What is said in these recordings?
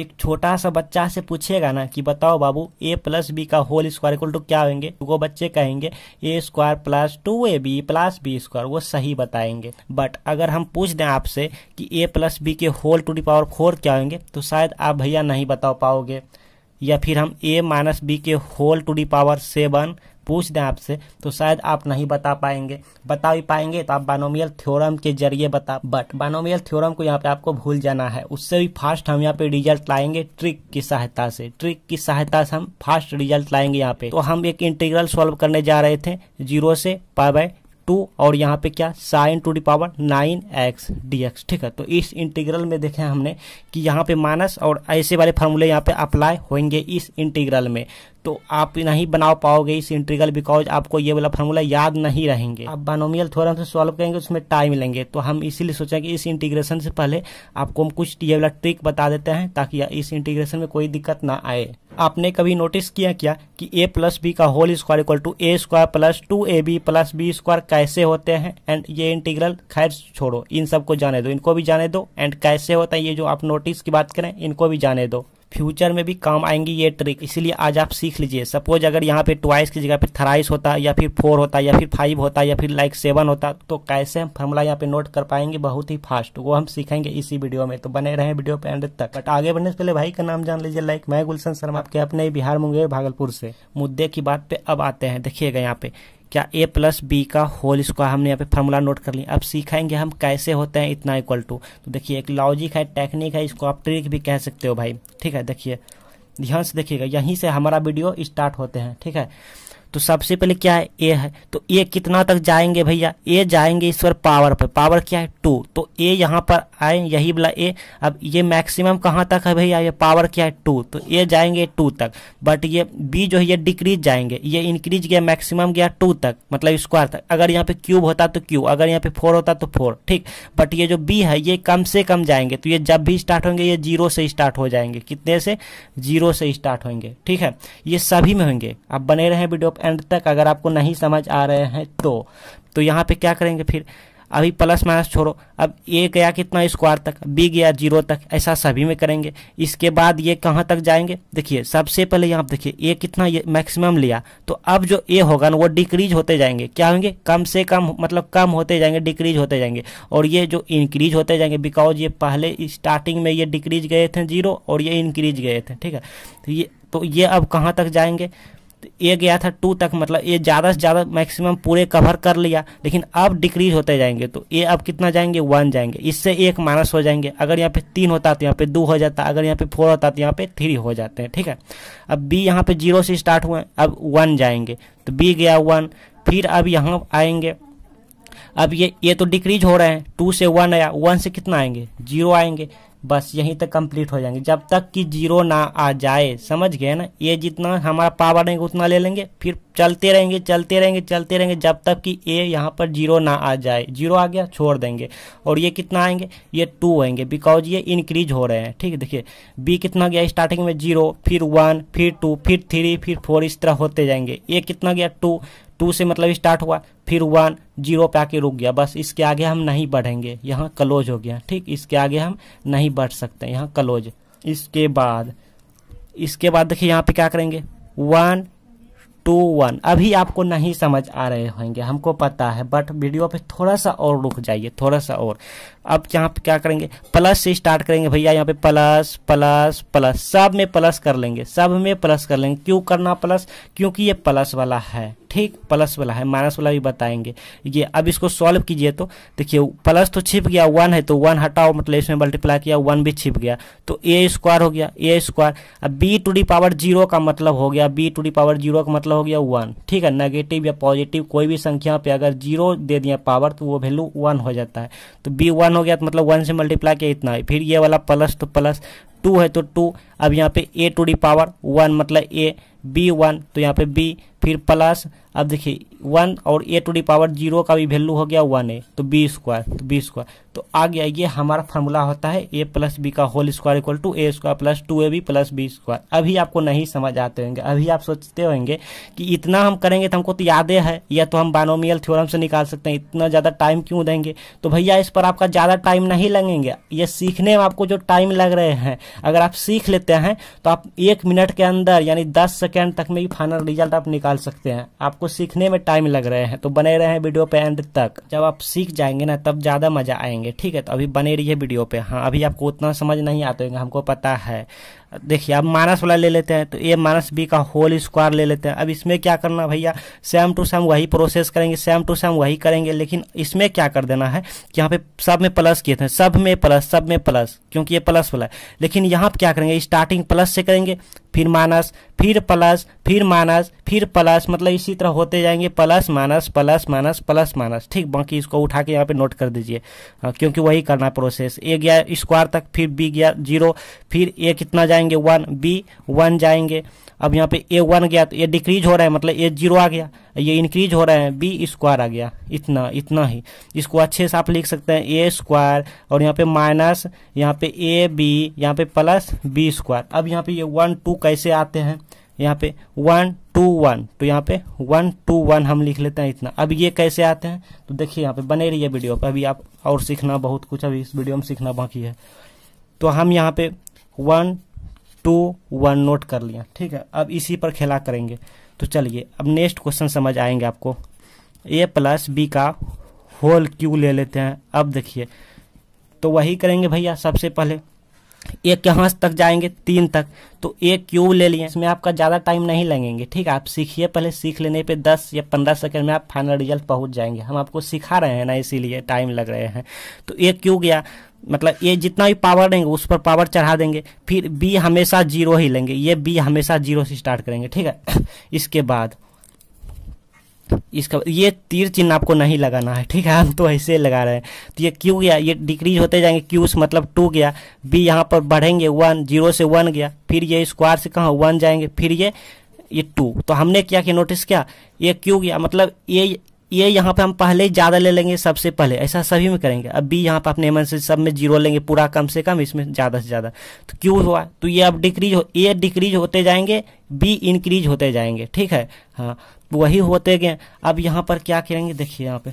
एक छोटा सा बच्चा से पूछेगा ना कि बताओ बाबू ए प्लस बी का होल स्क्वायर इक्वल टू क्या होंगे वो बच्चे कहेंगे A square plus two A B plus B square वो सही बताएंगे बट अगर हम पूछ दें आपसे कि ए प्लस बी के whole to the power four क्या होंगे तो शायद आप भैया नहीं बता पाओगे या फिर हम ए माइनस बी के whole to the power seven पूछ दें आपसे तो शायद आप नहीं बता पाएंगे बता भी पाएंगे तो आप बानोमियल थ्योरम के जरिए बता बट बानोमियल थ्योरम को यहाँ पे आपको भूल जाना है उससे भी फास्ट हम यहाँ पे रिजल्ट लाएंगे ट्रिक की सहायता से ट्रिक की सहायता से हम फास्ट रिजल्ट लाएंगे यहाँ पे तो हम एक इंटीग्रल सॉल्व करने जा रहे थे जीरो से पाई बाय टू और यहाँ पे क्या sine to the power nine X D X ठीक है तो इस इंटीग्रल में देखें हमने कि यहाँ पे माइनस और ऐसे वाले फार्मूले यहाँ पे अप्लाई होंगे इस इंटीग्रल में तो आप नहीं बना पाओगे इस इंटीग्रल बिकॉज आपको ये वाला फॉर्मूला याद नहीं रहेंगे आप बानोमियल थोड़ा से सॉल्व करेंगे उसमें टाइम लेंगे तो हम इसीलिए सोचें कि इस इंटीग्रेशन से पहले आपको हम कुछ ये वाला ट्रिक बता देते हैं ताकि इस इंटीग्रेशन में कोई दिक्कत ना आए आपने कभी नोटिस किया क्या कि ए प्लस बी का whole square equal to A square plus two A B plus B square कैसे होते हैं एंड ये इंटीग्रल खैर छोड़ो इन सबको जाने दो इनको भी जाने दो एंड कैसे होता है ये जो आप नोटिस की बात करें इनको भी जाने दो फ्यूचर में भी काम आएंगी ये ट्रिक इसीलिए आज आप सीख लीजिए सपोज अगर यहाँ पे ट्वाइस की जगह पे थ्राइस होता या फिर फोर होता या फिर फाइव होता या फिर लाइक सेवन होता तो कैसे हम फॉर्मूला यहाँ पे नोट कर पाएंगे बहुत ही फास्ट वो हम सीखेंगे इसी वीडियो में तो बने रहे वीडियो पे एंड तक बट आगे बढ़ने से पहले भाई का नाम जान लीजिए लाइक मैं गुलशन शर्मा आपके अपने बिहार मुंगेर भागलपुर से मुद्दे की बात पे अब आते हैं देखिएगा यहाँ पे क्या ए प्लस बी का होल स्क्वायर हमने यहाँ पे फार्मूला नोट कर लिया अब सीखेंगे हम कैसे होते हैं इतना इक्वल टू तो देखिए एक लॉजिक है टेक्निक है इसको आप ट्रिक भी कह सकते हो भाई ठीक है देखिए ध्यान से देखिएगा यहीं से हमारा वीडियो स्टार्ट होते हैं ठीक है तो सबसे पहले क्या है ए है तो ए कितना तक जाएंगे भैया ए जाएंगे इस पर पावर पर पावर क्या है टू तो ए यहाँ पर आए यही वाला ए अब ये मैक्सिमम कहाँ तक है भैया ये पावर क्या है टू तो ए जाएंगे टू तक बट ये बी जो है ये डिक्रीज जाएंगे ये इंक्रीज गया मैक्सिमम गया टू तक मतलब स्क्वायर तक अगर यहाँ पे क्यूब होता तो क्यूब अगर यहाँ पे फोर होता तो फोर ठीक बट ये जो बी है ये कम से कम जाएंगे तो ये जब भी स्टार्ट होंगे ये जीरो से स्टार्ट हो जाएंगे कितने से जीरो से स्टार्ट होंगे ठीक है ये सभी में होंगे आप बने रहे वीडियो एंड तक अगर आपको नहीं समझ आ रहे हैं तो तो यहाँ पे क्या करेंगे फिर अभी प्लस माइनस छोड़ो अब ए गया कितना स्क्वायर तक बी गया जीरो तक ऐसा सभी में करेंगे इसके बाद ये कहाँ तक जाएंगे देखिए सबसे पहले यहाँ पर देखिए ए कितना ये मैक्सिमम लिया तो अब जो ए होगा ना वो डिक्रीज होते जाएंगे क्या होंगे कम से कम मतलब कम होते जाएंगे डिक्रीज होते जाएंगे और ये जो इंक्रीज होते जाएंगे बिकॉज ये पहले स्टार्टिंग में ये डिक्रीज गए थे जीरो और ये इंक्रीज गए थे ठीक है तो ये तो ये अब कहाँ तक जाएंगे ए गया था टू तक मतलब ये ज़्यादा से ज़्यादा मैक्सिमम पूरे कवर कर लिया लेकिन अब डिक्रीज होते जाएंगे तो ए अब कितना जाएंगे वन जाएंगे इससे एक माइनस हो जाएंगे अगर यहाँ पे तीन होता तो यहाँ पे दो हो जाता अगर यहाँ पे फोर होता तो यहाँ पे थ्री हो जाते हैं ठीक है अब बी यहाँ पे जीरो से स्टार्ट हुए अब वन जाएंगे तो बी गया वन फिर अब यहाँ आएंगे अब ये ये तो डिक्रीज हो रहे हैं टू से वन आया वन से कितना आएंगे जीरो आएंगे बस यहीं तक कंप्लीट हो जाएंगे जब तक कि जीरो ना आ जाए समझ गए ना ये जितना हमारा पावर रहेंगे उतना ले लेंगे फिर चलते रहेंगे चलते रहेंगे चलते रहेंगे जब तक कि ए यहाँ पर जीरो ना आ जाए जीरो आ गया छोड़ देंगे और ये कितना आएंगे ये टू आएंगे बिकॉज ये इंक्रीज हो रहे हैं ठीक है देखिए बी कितना गया स्टार्टिंग में जीरो फिर वन फिर टू फिर थ्री फिर फोर इस तरह होते जाएंगे ए कितना गया टू टू से मतलब स्टार्ट हुआ फिर वन जीरो पे आके रुक गया बस इसके आगे हम नहीं बढ़ेंगे यहाँ क्लोज हो गया ठीक इसके आगे हम नहीं बढ़ सकते यहाँ क्लोज इसके बाद इसके बाद देखिए यहाँ पे क्या करेंगे वन टू वन अभी आपको नहीं समझ आ रहे होंगे हमको पता है बट वीडियो पे थोड़ा सा और रुक जाइए थोड़ा सा और अब यहाँ पे क्या करेंगे प्लस से स्टार्ट करेंगे भैया यहाँ पे प्लस प्लस प्लस सब में प्लस कर लेंगे सब में प्लस कर लेंगे क्यों करना प्लस क्योंकि ये प्लस वाला है ठीक प्लस वाला है माइनस वाला भी बताएंगे ये अब इसको सॉल्व कीजिए तो देखिए प्लस तो छिप गया वन है तो वन हटाओ मतलब इसमें मल्टीप्लाई किया वन भी छिप गया तो ए स्क्वायर हो गया ए स्क्वायर अब B to the power zero का मतलब हो गया B to the power zero का मतलब हो गया वन ठीक है नेगेटिव या पॉजिटिव कोई भी संख्या पे अगर जीरो दे दिया पावर तो वो वैल्यू वन हो जाता है तो बी वन हो गया तो मतलब वन से मल्टीप्लाई किया इतना है फिर ये वाला प्लस तो प्लस टू है तो टू अब यहाँ पे A to the power one मतलब ए बी वन तो यहाँ पे बी फिर प्लस अब देखिए वन और A to the power zero का भी वैल्यू हो गया वन ए तो बी स्क्वायर तो बी स्क्वायर तो आ गया ये हमारा फॉर्मूला होता है ए प्लस बी का whole square equal to A square plus two A B plus B square अभी आपको नहीं समझ आते होंगे अभी आप सोचते होंगे कि इतना हम करेंगे तो हमको तो यादें है या तो हम बानोमियल थ्योरम से निकाल सकते हैं इतना ज़्यादा टाइम क्यों देंगे तो भैया इस पर आपका ज़्यादा टाइम नहीं लगेंगे ये सीखने में आपको जो टाइम लग रहे हैं अगर आप सीख लेते हैं तो आप एक मिनट के अंदर यानी दस सेकेंड तक में ये फाइनल रिजल्ट आप निकाल सकते हैं आप आपको सीखने में टाइम लग रहे हैं तो बने रहे हैं वीडियो पे एंड तक जब आप सीख जाएंगे ना तब ज़्यादा मजा आएंगे ठीक है तो अभी बने रहिए वीडियो पे हाँ अभी आपको उतना समझ नहीं आते हमको पता है देखिए अब माइनस वाला ले लेते हैं तो ए माइनस बी का होल स्क्वायर ले लेते हैं अब इसमें क्या करना भैया सेम टू सेम वही प्रोसेस करेंगे सेम टू सेम वही करेंगे लेकिन इसमें क्या कर देना है कि यहाँ पे सब में प्लस किए थे सब में प्लस सब में प्लस क्योंकि ये प्लस वाला है लेकिन यहाँ पर क्या करेंगे स्टार्टिंग प्लस से करेंगे फिर माइनस फिर प्लस फिर माइनस फिर प्लस मतलब इसी तरह होते जाएंगे plus minus plus minus plus minus ठीक बाकी इसको उठा के यहाँ पे नोट कर दीजिए हाँ, क्योंकि वही करना प्रोसेस ए गया स्क्वायर तक फिर बी गया जीरो फिर ए कितना जाएंगे जाएंगे वन बी वन जाएंगे अब यहाँ पे ए वन गया तो ये डिक्रीज हो रहा है मतलब ए जीरो आ गया ये इंक्रीज हो रहा है बी स्क्वायर आ गया इतना इतना ही इसको अच्छे से आप लिख सकते हैं ए स्क्वायर और यहाँ पे माइनस यहाँ पे ए बी यहाँ पे प्लस बी स्क्वायर अब यहाँ पे ये वन टू कैसे आते हैं यहाँ पे वन टू वन तो यहाँ पे वन टू वन हम लिख लेते हैं इतना अब ये कैसे आते हैं तो देखिए यहाँ पे बने रही है वीडियो पर अभी आप और सीखना बहुत कुछ अभी इस वीडियो में सीखना बाकी है तो हम यहाँ पे वन टू वन नोट कर लिया ठीक है अब इसी पर खेला करेंगे तो चलिए अब नेक्स्ट क्वेश्चन समझ आएंगे आपको ए प्लस बी का होल क्यू ले लेते हैं अब देखिए तो वही करेंगे भैया सबसे पहले एक यहाँ तक जाएंगे तीन तक तो एक क्यूब ले लिए इसमें आपका ज़्यादा टाइम नहीं लगेंगे ठीक है आप सीखिए पहले सीख लेने पे 10 या 15 सेकंड में आप फाइनल रिजल्ट पहुँच जाएंगे हम आपको सिखा रहे हैं ना इसीलिए टाइम लग रहे हैं तो एक क्यू गया मतलब ये जितना भी पावर देंगे उस पर पावर चढ़ा देंगे फिर बी हमेशा जीरो ही लेंगे ये बी हमेशा जीरो से स्टार्ट करेंगे ठीक है इसके बाद इसका ये तीर चिन्ह आपको नहीं लगाना है ठीक है हम तो ऐसे लगा रहे हैं तो ये क्यू गया ये डिक्रीज होते जाएंगे क्यूस मतलब टू गया बी यहाँ पर बढ़ेंगे वन जीरो से वन गया फिर ये स्क्वायर से कहाँ वन जाएंगे फिर ये ये टू तो हमने क्या कि नोटिस किया ये क्यू गया मतलब ये ये यहाँ पे हम पहले ही ज़्यादा ले लेंगे सबसे पहले ऐसा सभी में करेंगे अब बी यहाँ पे अपने मन से सब में जीरो लेंगे पूरा कम से कम इसमें ज़्यादा से ज़्यादा तो क्यों हुआ तो ये अब डिक्रीज हो ए डिक्रीज होते जाएंगे बी इंक्रीज होते जाएंगे ठीक है हाँ वही होते गए अब यहाँ पर क्या करेंगे देखिए यहाँ पे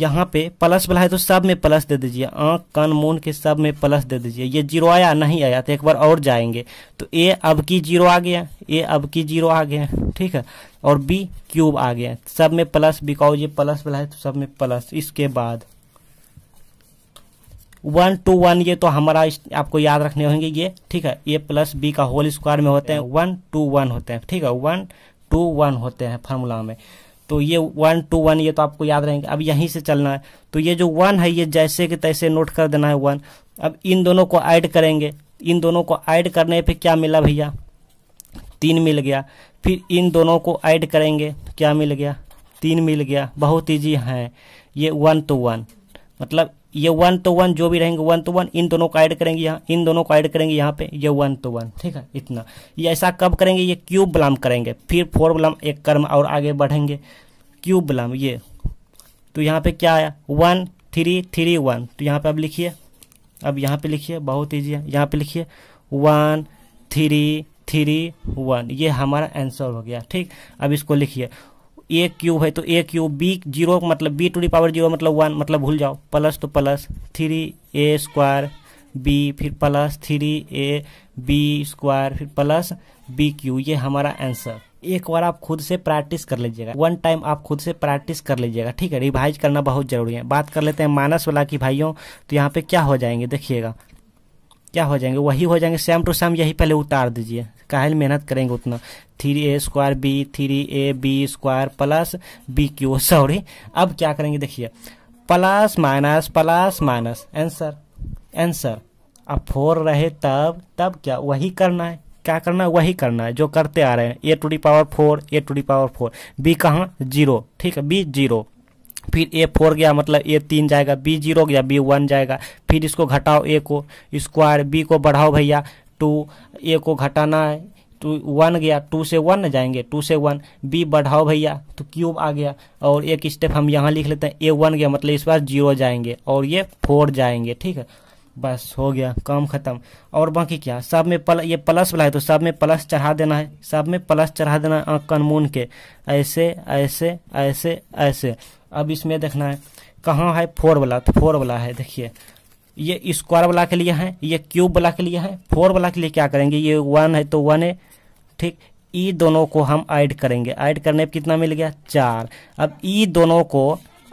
यहाँ पे प्लस वाला है तो सब में प्लस दे दीजिए आँख कान मून के सब में प्लस दे दीजिए ये जीरो आया नहीं आया तो एक बार और जाएंगे तो ए अब की जीरो आ गया ए अब की जीरो आ गया ठीक है और बी क्यूब आ गया सब में प्लस बिकॉज ये प्लस वाला है तो सब में प्लस इसके बाद वन टू वन ये तो हमारा आपको याद रखने होंगे ये ठीक है ए प्लस बी का होल स्क्वायर में होते हैं वन टू वन होते हैं ठीक है वन टू वन होते हैं फार्मूला में तो ये वन टू वन ये तो आपको याद रहेंगे अब यहीं से चलना है तो ये जो वन है ये जैसे कि तैसे नोट कर देना है वन अब इन दोनों को ऐड करेंगे इन दोनों को ऐड करने पे क्या मिला भैया तीन मिल गया फिर इन दोनों को ऐड करेंगे क्या मिल गया तीन मिल गया बहुत ईजी है ये वन टू वन मतलब ये वन टू वन जो भी रहेंगे वन टू वन इन दोनों को ऐड करेंगे यहाँ इन दोनों को ऐड करेंगे यहाँ पे ये वन टू वन ठीक है इतना ये ऐसा कब करेंगे ये क्यूब बलाम करेंगे फिर फोर बलाम एक कर्म और आगे बढ़ेंगे क्यूब बलाम ये तो यहाँ पे क्या आया वन थ्री थ्री वन तो यहाँ पे अब लिखिए अब यहाँ पे लिखिए बहुत ईजी है यहाँ पे लिखिए वन थ्री थ्री वन ये हमारा आंसर हो गया ठीक अब इसको लिखिए ए क्यूब है तो ए क्यूब बी जीरो मतलब B to the power zero मतलब वन मतलब भूल जाओ प्लस तो plus three A square B फिर plus three A B square फिर प्लस बी क्यू ये हमारा आंसर एक बार आप खुद से प्रैक्टिस कर लीजिएगा वन टाइम आप खुद से प्रैक्टिस कर लीजिएगा ठीक है रिवाइज करना बहुत जरूरी है बात कर लेते हैं मानस वाला की भाइयों तो यहाँ पे क्या हो जाएंगे देखिएगा क्या हो जाएंगे वही हो जाएंगे सेम टू सेम यही पहले उतार दीजिए काहे मेहनत करेंगे उतना three A square B three A B square plus B cube sorry अब क्या करेंगे देखिए plus minus plus minus answer answer अब फोर रहे तब तब क्या वही करना है क्या करना है वही करना है जो करते आ रहे हैं A to the power four A to the power four B कहाँ जीरो ठीक है बी जीरो फिर ए फोर गया मतलब ए तीन जाएगा बी जीरो गया बी वन जाएगा फिर इसको घटाओ ए को स्क्वायर बी को बढ़ाओ भैया टू ए को घटाना है टू तो वन गया टू से वन जाएंगे टू से वन बी बढ़ाओ भैया तो क्यूब आ गया और एक स्टेप हम यहाँ लिख लेते हैं ए वन गया मतलब इस बार जीरो जाएंगे और ये फोर जाएंगे ठीक है बस हो गया काम ख़त्म और बाकी क्या सब में पल ये प्लस वाला है तो सब में प्लस चढ़ा देना है सब में प्लस चढ़ा देना है आँख कान के ऐसे ऐसे ऐसे ऐसे अब इसमें देखना है कहाँ है फोर वाला तो फोर वाला है देखिए ये स्क्वायर वाला के लिए है ये क्यूब वाला के लिए है फोर वाला के लिए क्या करेंगे ये वन है तो वन है ठीक ई दोनों को हम ऐड करेंगे ऐड करने पर कितना मिल गया चार अब ई दोनों को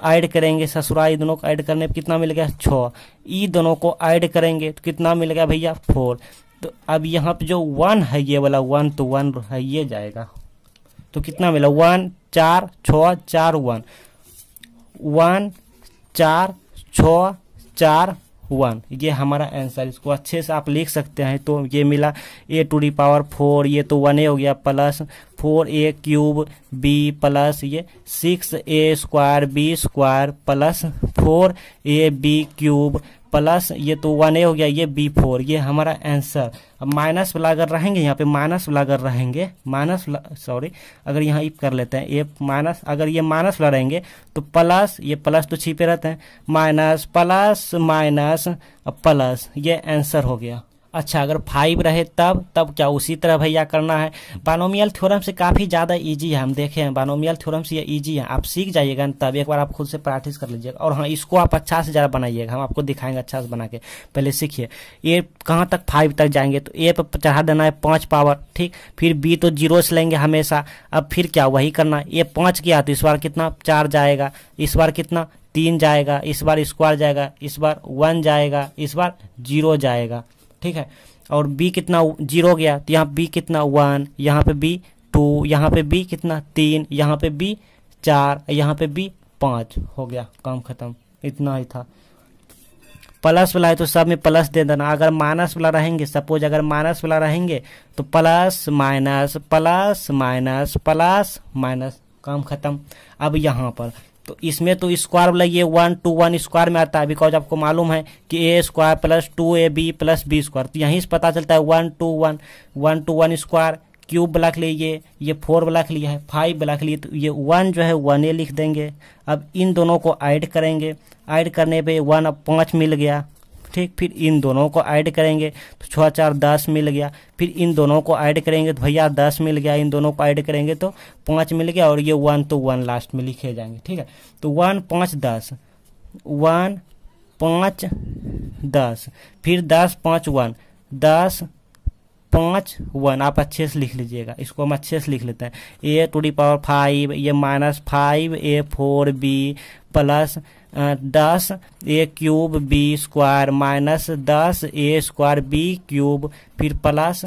ऐड करेंगे ससुराल दोनों को ऐड करने पर कितना मिल गया छः ई दोनों को ऐड करेंगे तो कितना मिल गया भैया फोर तो अब यहाँ पे जो वन है ये वाला वन तो वन है ये जाएगा तो कितना मिला वन चार छ चार वन वन चार छ चार वन ये हमारा आंसर इसको अच्छे से आप लिख सकते हैं तो ये मिला A to the power four ये तो वन ए हो गया plus four A cube B plus ये six A square B square plus four A B cube plus ये तो वन ए हो गया ये बी फोर ये हमारा आंसर अब माइनस वाला अगर रहेंगे यहाँ पे माइनस वाला अगर रहेंगे माइनस सॉरी अगर यहाँ इफ कर लेते हैं ये माइनस अगर ये माइनस वाला रहेंगे तो प्लस ये प्लस तो छिपे रहते हैं माइनस प्लस माइनस प्लस ये आंसर हो गया अच्छा अगर फाइव रहे तब तब क्या उसी तरह भैया करना है बानोमियल थ्योरम से काफ़ी ज़्यादा ईजी है हम देखे हैं बानोमियल थ्योरम से ये ईजी है आप सीख जाइएगा तब एक बार आप खुद से प्रैक्टिस कर लीजिएगा और हाँ इसको आप अच्छा से ज़्यादा बनाइएगा हम आपको दिखाएंगे अच्छा से बना के पहले सीखिए ए कहाँ तक फाइव तक जाएंगे तो ए पर चढ़ा देना है पाँच पावर ठीक फिर बी तो जीरो से लेंगे हमेशा अब फिर क्या वही करना ए पाँच किया तो इस बार कितना चार जाएगा इस बार कितना तीन जाएगा इस बार स्क्वायर जाएगा इस बार वन जाएगा इस बार जीरो जाएगा ठीक है और बी कितना जीरो हो गया तो यहाँ बी कितना वन यहाँ पे बी टू यहाँ पे बी कितना तीन यहाँ पे बी चार यहाँ पे बी पाँच हो गया काम खत्म इतना ही था प्लस वाला है तो सब में प्लस दे देना अगर माइनस वाला रहेंगे सपोज अगर माइनस वाला रहेंगे तो plus minus plus minus plus minus काम खत्म अब यहाँ पर तो इसमें तो स्क्वायर वाला ये वन टू वन स्क्वायर में आता है बिकॉज आपको मालूम है कि A square plus two A B plus B square तो यहीं से पता चलता है one two one one two one square cube block लीजिए ये फोर ब्लॉक लिया है फाइव ब्लॉक लिए तो ये वन जो है वन ए लिख देंगे अब इन दोनों को ऐड करेंगे ऐड करने पे वन अब पाँच मिल गया ठीक फिर इन दोनों को ऐड करेंगे तो छः चार दस मिल गया फिर इन दोनों को ऐड करेंगे तो भैया दस मिल गया इन दोनों को ऐड करेंगे तो पाँच मिल गया और ये वन तो वन लास्ट में लिखे जाएंगे ठीक है तो वन पाँच दस वन पाँच दस फिर दस पाँच वन दस पाँच वन आप अच्छे से लिख लीजिएगा इसको हम अच्छे से लिख लेते हैं A to the power five ये minus five A four B plus दस A cube B square minus दस ए स्क्वायर बी क्यूब फिर plus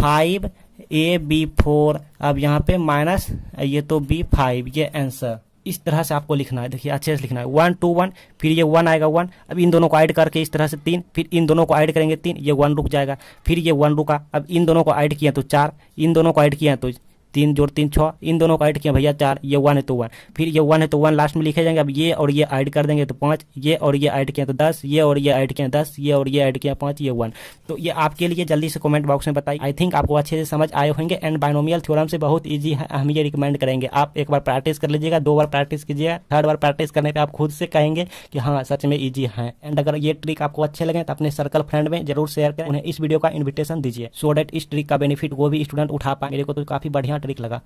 five A B four अब यहाँ पे माइनस ये तो बी फाइव ये आंसर इस तरह से आपको लिखना है देखिए अच्छे से लिखना है वन टू वन फिर ये वन आएगा वन अब इन दोनों को ऐड करके इस तरह से तीन फिर इन दोनों को ऐड करेंगे तीन ये वन रुक जाएगा फिर ये वन रुका अब इन दोनों को ऐड किया तो चार इन दोनों को ऐड किया तो तीन जोड़ तीन छः इन दोनों को ऐड किया भैया चार ये वन है तो वन फिर ये वन है तो वन लास्ट में लिखे जाएंगे अब ये और ये ऐड कर देंगे तो पाँच ये और ये ऐड किया तो दस ये और ये ऐड किया दस ये और ये ऐड किया पाँच ये वन तो ये आपके लिए जल्दी से कमेंट बॉक्स में बताइए आई थिंक आपको अच्छे से समझ आए होंगे एंड बाइनोमियल थ्योरम से बहुत ईजी है हम ये रिकमेंड करेंगे आप एक बार प्रैक्टिस कर लीजिएगा दो बार प्रैक्टिस कीजिएगा थर्ड बार प्रैक्टिस करने पर आप खुद से कहेंगे कि हाँ सच में ईजी है एंड अगर ये ट्रिक आपको अच्छे लगे तो अपने सर्कल फ्रेंड में जरूर शेयर करें उन्हें इस वीडियो का इन्विटेशन दीजिए सो डेट इस ट्रिक का बेनिफिट वो भी स्टूडेंट उठा पाए मेरे को तो काफी बढ़िया नागरिक लगा